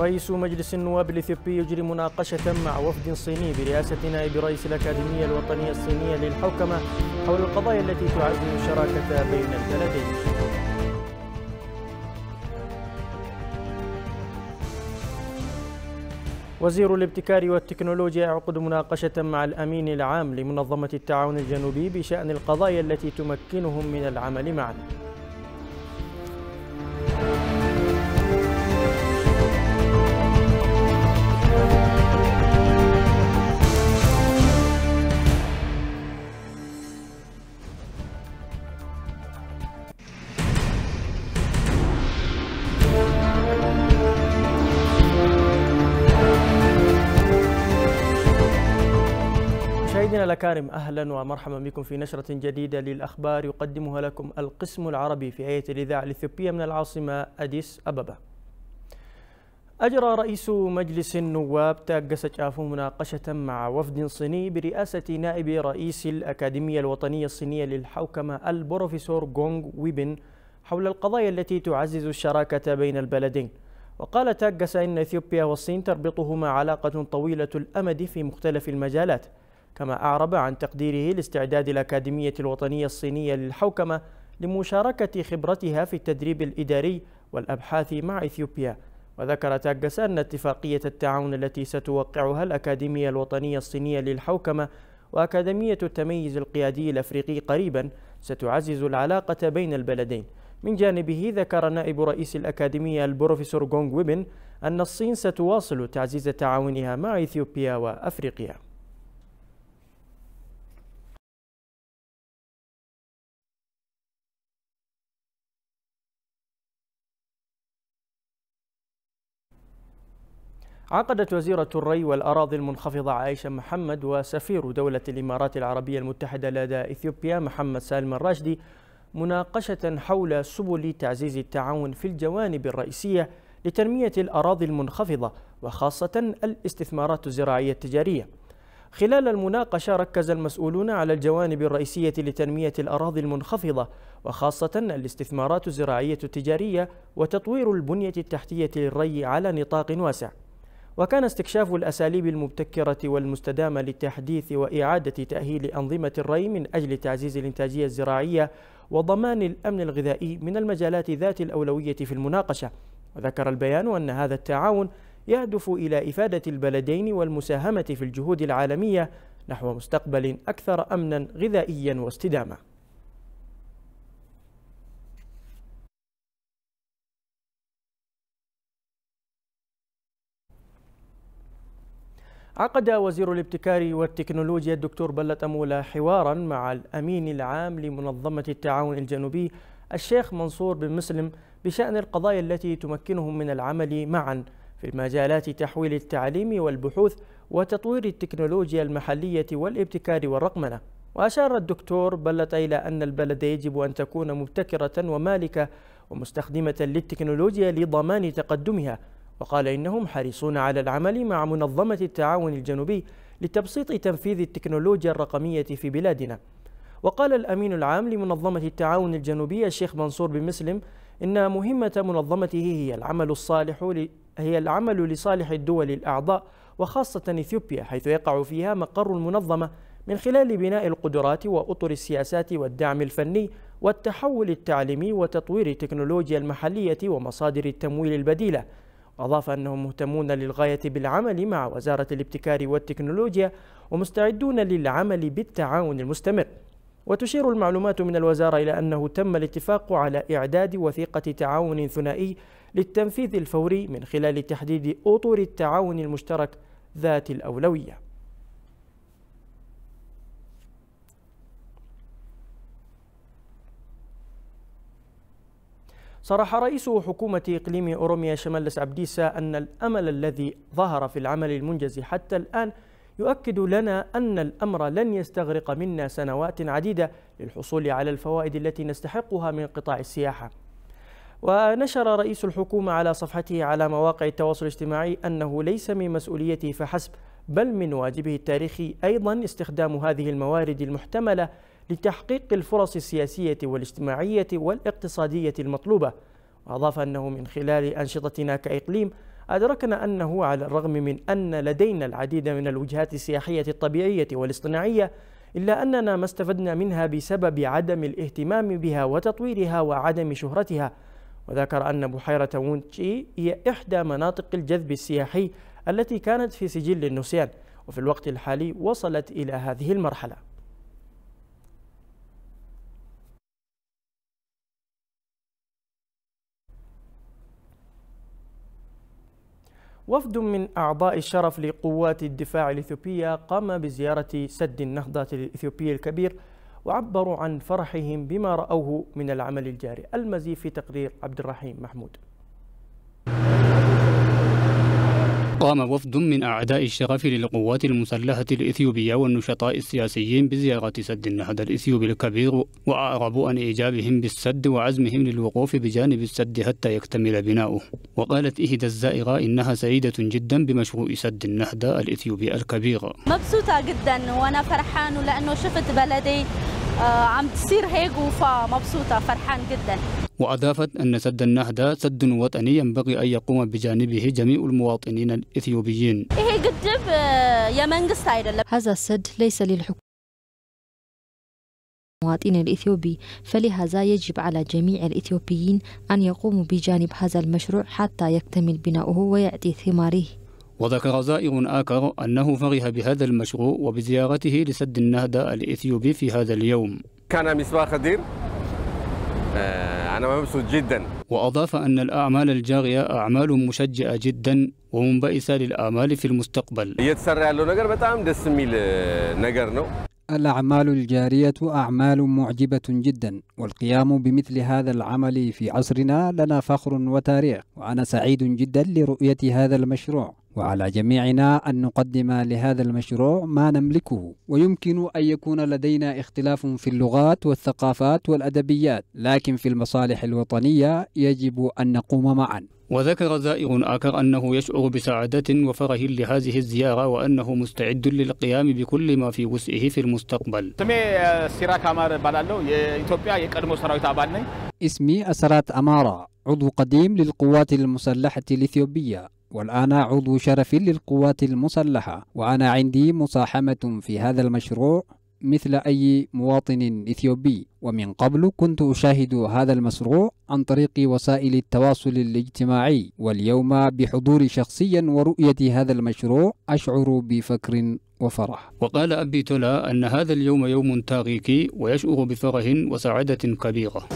رئيس مجلس النواب الإثيوبي يجري مناقشة مع وفد صيني برئاسة نائب رئيس الأكاديمية الوطنية الصينية للحوكمة حول القضايا التي تعزز الشراكة بين البلدين وزير الابتكار والتكنولوجيا يعقد مناقشة مع الأمين العام لمنظمة التعاون الجنوبي بشأن القضايا التي تمكنهم من العمل معا كارم أهلا ومرحبا بكم في نشرة جديدة للأخبار يقدمها لكم القسم العربي في هيئة الإذاعة الإثيوبية من العاصمة أديس أبابا أجرى رئيس مجلس النواب تاج تشافو مناقشة مع وفد صيني برئاسة نائب رئيس الأكاديمية الوطنية الصينية للحوكمة البروفيسور جونغ ويبن حول القضايا التي تعزز الشراكة بين البلدين وقال تاجس إن إثيوبيا والصين تربطهما علاقة طويلة الأمد في مختلف المجالات كما أعرب عن تقديره لاستعداد الأكاديمية الوطنية الصينية للحوكمة لمشاركة خبرتها في التدريب الإداري والأبحاث مع إثيوبيا وذكر تاجس أن اتفاقية التعاون التي ستوقعها الأكاديمية الوطنية الصينية للحوكمة وأكاديمية التميز القيادي الأفريقي قريبا ستعزز العلاقة بين البلدين من جانبه ذكر نائب رئيس الأكاديمية البروفيسور غونغ ويبن أن الصين ستواصل تعزيز تعاونها مع إثيوبيا وأفريقيا عقدت وزيرة الري والأراضي المنخفضة عائشة محمد وسفير دولة الإمارات العربية المتحدة لدى إثيوبيا محمد سالم الراشدي مناقشة حول سبل تعزيز التعاون في الجوانب الرئيسية لتنمية الأراضي المنخفضة وخاصة الاستثمارات الزراعية التجارية خلال المناقشة ركز المسؤولون على الجوانب الرئيسية لتنمية الأراضي المنخفضة وخاصة الاستثمارات الزراعية التجارية وتطوير البنية التحتية للري على نطاق واسع وكان استكشاف الأساليب المبتكرة والمستدامة للتحديث وإعادة تأهيل أنظمة الري من أجل تعزيز الإنتاجية الزراعية وضمان الأمن الغذائي من المجالات ذات الأولوية في المناقشة وذكر البيان أن هذا التعاون يهدف إلى إفادة البلدين والمساهمة في الجهود العالمية نحو مستقبل أكثر أمنا غذائيا واستدامة عقد وزير الابتكار والتكنولوجيا الدكتور بلت أمولا حوارا مع الأمين العام لمنظمة التعاون الجنوبي الشيخ منصور بن مسلم بشأن القضايا التي تمكنهم من العمل معا في مجالات تحويل التعليم والبحوث وتطوير التكنولوجيا المحلية والابتكار والرقمنة وأشار الدكتور بلت إلى أن البلد يجب أن تكون مبتكرة ومالكة ومستخدمة للتكنولوجيا لضمان تقدمها وقال إنهم حريصون على العمل مع منظمة التعاون الجنوبي لتبسيط تنفيذ التكنولوجيا الرقمية في بلادنا وقال الأمين العام لمنظمة التعاون الجنوبي الشيخ منصور بن مسلم إن مهمة منظمته هي العمل الصالح هي العمل لصالح الدول الأعضاء وخاصة إثيوبيا حيث يقع فيها مقر المنظمة من خلال بناء القدرات وأطر السياسات والدعم الفني والتحول التعليمي وتطوير التكنولوجيا المحلية ومصادر التمويل البديلة أضاف أنهم مهتمون للغاية بالعمل مع وزارة الابتكار والتكنولوجيا ومستعدون للعمل بالتعاون المستمر وتشير المعلومات من الوزارة إلى أنه تم الاتفاق على إعداد وثيقة تعاون ثنائي للتنفيذ الفوري من خلال تحديد أطر التعاون المشترك ذات الأولوية صرح رئيس حكومة إقليم أوروميا شمال عبديسة أن الأمل الذي ظهر في العمل المنجز حتى الآن يؤكد لنا أن الأمر لن يستغرق منا سنوات عديدة للحصول على الفوائد التي نستحقها من قطاع السياحة ونشر رئيس الحكومة على صفحته على مواقع التواصل الاجتماعي أنه ليس من مسؤوليته فحسب بل من واجبه التاريخي أيضا استخدام هذه الموارد المحتملة لتحقيق الفرص السياسية والاجتماعية والاقتصادية المطلوبة وأضاف أنه من خلال أنشطتنا كإقليم أدركنا أنه على الرغم من أن لدينا العديد من الوجهات السياحية الطبيعية والاصطناعية إلا أننا ما استفدنا منها بسبب عدم الاهتمام بها وتطويرها وعدم شهرتها وذكر أن بحيرة وونتشي هي إحدى مناطق الجذب السياحي التي كانت في سجل النسيان وفي الوقت الحالي وصلت إلى هذه المرحلة وفد من أعضاء الشرف لقوات الدفاع الإثيوبية قام بزيارة سد النهضة الإثيوبي الكبير وعبروا عن فرحهم بما رأوه من العمل الجاري المزيد في تقرير عبد الرحيم محمود قام وفد من أعداء الشغف للقوات المسلحة الإثيوبية والنشطاء السياسيين بزيارة سد النهضة الإثيوبي الكبير وأعربوا عن إيجابهم بالسد وعزمهم للوقوف بجانب السد حتى يكتمل بناؤه وقالت إهدى الزائرة إنها سعيدة جدا بمشروع سد النهضة الإثيوبي الكبير مبسوطة جدا وأنا فرحان لأنه شفت بلدي آه، عم تصير هيك فمبسوطة فرحان جدا وأضافت أن سد النهضة سد وطني ينبغي أن يقوم بجانبه جميع المواطنين الإثيوبيين إيه، آه، هذا السد ليس للحكومة المواطن الإثيوبي فلهذا يجب على جميع الإثيوبيين أن يقوموا بجانب هذا المشروع حتى يكتمل بناؤه ويأتي ثماره وذكر زائر آخر أنه فرح بهذا المشروع وبزيارته لسد النهضة الإثيوبي في هذا اليوم كان مصباح خدير آه، أنا مبسوط جدا وأضاف أن الأعمال الجارية أعمال مشجعة جدا ومنبئسة للآمال في المستقبل يتسرع له نجر بتعم دسمي ميل آه، نو الأعمال الجارية أعمال معجبة جدا والقيام بمثل هذا العمل في عصرنا لنا فخر وتاريخ وأنا سعيد جدا لرؤية هذا المشروع وعلى جميعنا أن نقدم لهذا المشروع ما نملكه ويمكن أن يكون لدينا اختلاف في اللغات والثقافات والأدبيات لكن في المصالح الوطنية يجب أن نقوم معا وذكر زائر آخر أنه يشعر بسعادة وفرح لهذه الزيارة وأنه مستعد للقيام بكل ما في وسعه في المستقبل آه، اسمي أسرات أمارة عضو قديم للقوات المسلحة الإثيوبية والآن عضو شرف للقوات المسلحة وأنا عندي مصاحمة في هذا المشروع مثل أي مواطن إثيوبي ومن قبل كنت أشاهد هذا المشروع عن طريق وسائل التواصل الاجتماعي واليوم بحضوري شخصيا ورؤية هذا المشروع أشعر بفكر وفرح وقال أبي تولا أن هذا اليوم يوم تاريخي ويشعر بفرح وسعادة كبيرة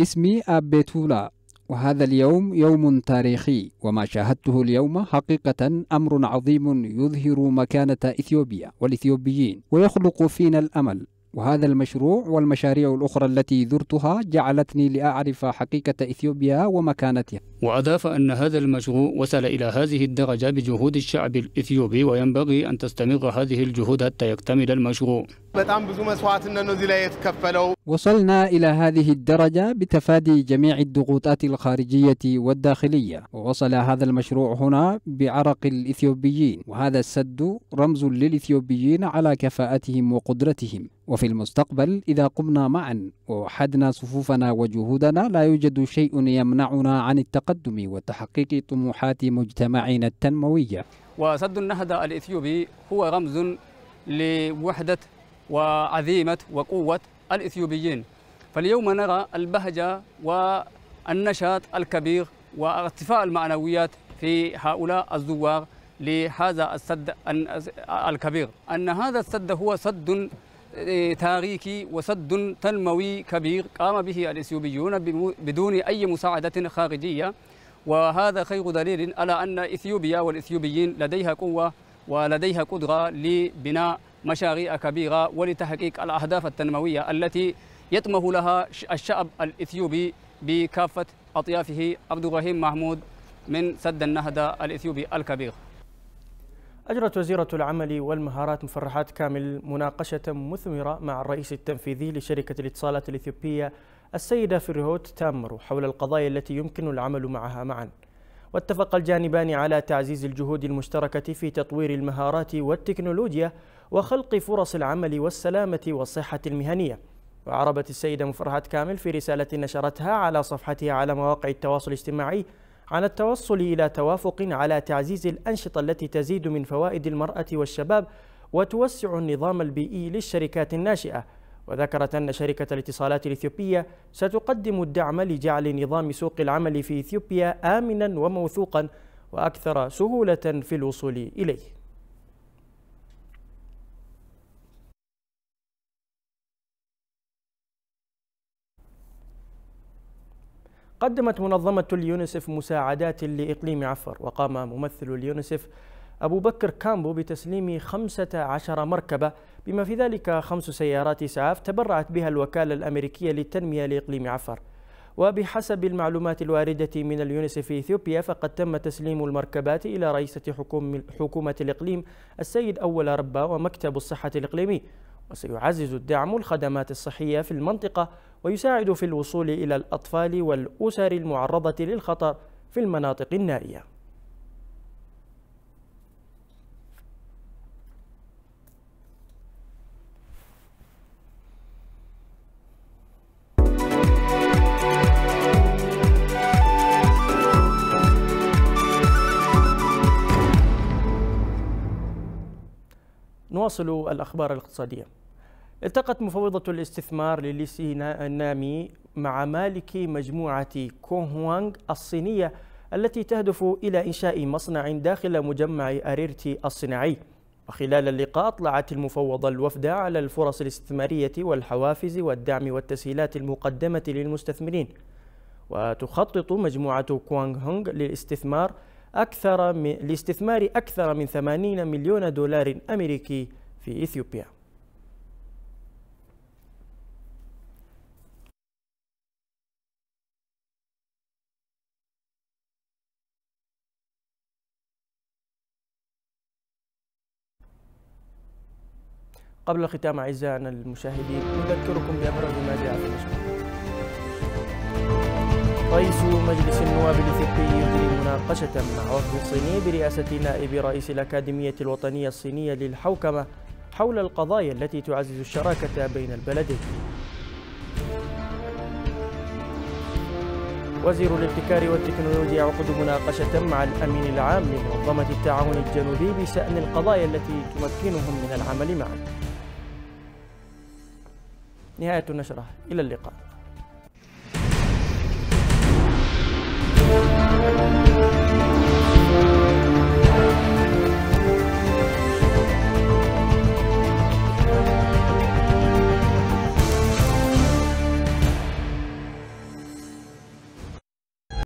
اسمي أبي تولا وهذا اليوم يوم تاريخي وما شاهدته اليوم حقيقة أمر عظيم يظهر مكانة إثيوبيا والإثيوبيين ويخلق فينا الأمل وهذا المشروع والمشاريع الأخرى التي زرتها جعلتني لأعرف حقيقة إثيوبيا ومكانتها وأضاف أن هذا المشروع وصل إلى هذه الدرجة بجهود الشعب الإثيوبي وينبغي أن تستمر هذه الجهود حتى يكتمل المشروع በጣም ብዙ መስዋዕትነት ነው እዚህ ላይ የተከፈለው። وصلنا إلى هذه الدرجة بتفادي جميع الضغوطات الخارجية والداخلية ووصل هذا المشروع هنا بعرق الإثيوبيين وهذا السد رمز للإثيوبيين على كفاءتهم وقدرتهم وفي المستقبل إذا قمنا معا ووحدنا صفوفنا وجهودنا لا يوجد شيء يمنعنا عن التقدم وتحقيق طموحات مجتمعنا التنموية وسد النهضة الإثيوبي هو رمز لوحدة وعزيمة وقوة الإثيوبيين فاليوم نرى البهجة والنشاط الكبير وارتفاع المعنويات في هؤلاء الزوار لهذا السد الكبير أن هذا السد هو سد آه، تاريخي وسد تنموي كبير قام به الإثيوبيون بدون أي مساعدة خارجية وهذا خير دليل على أن إثيوبيا والإثيوبيين لديها قوة ولديها قدرة لبناء مشاريع كبيرة ولتحقيق الأهداف التنموية التي يطمح لها الشعب الإثيوبي بكافة أطيافه عبد الرحيم محمود من سد النهضة الإثيوبي الكبير أجرت وزيرة العمل والمهارات مفرحات كامل مناقشة مثمرة مع الرئيس التنفيذي لشركة الاتصالات الإثيوبية السيدة فريهوت تامرو حول القضايا التي يمكن العمل معها معا واتفق الجانبان على تعزيز الجهود المشتركة في تطوير المهارات والتكنولوجيا وخلق فرص العمل والسلامة والصحة المهنية وعربت السيدة مفرحة كامل في رسالة نشرتها على صفحتها على مواقع التواصل الاجتماعي عن التوصل إلى توافق على تعزيز الأنشطة التي تزيد من فوائد المرأة والشباب وتوسع النظام البيئي للشركات الناشئة وذكرت أن شركة الاتصالات الإثيوبية ستقدم الدعم لجعل نظام سوق العمل في إثيوبيا آمنا وموثوقا وأكثر سهولة في الوصول إليه قدمت منظمة اليونسف مساعدات لإقليم عفر وقام ممثل اليونسف أبو بكر كامبو بتسليم 15 مركبة بما في ذلك خمس سيارات إسعاف تبرعت بها الوكالة الأمريكية للتنمية لإقليم عفر وبحسب المعلومات الواردة من اليونسف في إثيوبيا فقد تم تسليم المركبات إلى رئيسة حكومة الإقليم السيد أول ربا ومكتب الصحة الإقليمي وسيعزز الدعم الخدمات الصحية في المنطقة ويساعد في الوصول إلى الأطفال والأسر المعرضة للخطر في المناطق النائية نواصل الأخبار الاقتصادية التقت مفوضة الاستثمار لليسي نامي مع مالك مجموعة كونغ الصينية التي تهدف إلى إنشاء مصنع داخل مجمع أريرتي الصناعي وخلال اللقاء أطلعت المفوضة الوفد على الفرص الاستثمارية والحوافز والدعم والتسهيلات المقدمة للمستثمرين وتخطط مجموعة كوانغ هونغ للاستثمار أكثر من لاستثمار أكثر من 80 مليون دولار أمريكي في إثيوبيا قبل الختام أعزائنا المشاهدين نذكركم بأبرز ما جاء في المشروع. رئيس مجلس النواب الإثيوبي يجري مناقشة مع وفد صيني برئاسة نائب رئيس الأكاديمية الوطنية الصينية للحوكمة حول القضايا التي تعزز الشراكة بين البلدين وزير الابتكار والتكنولوجيا يعقد مناقشة مع الأمين العام لمنظمة التعاون الجنوبي بشأن القضايا التي تمكنهم من العمل معا نهاية النشرة إلى اللقاء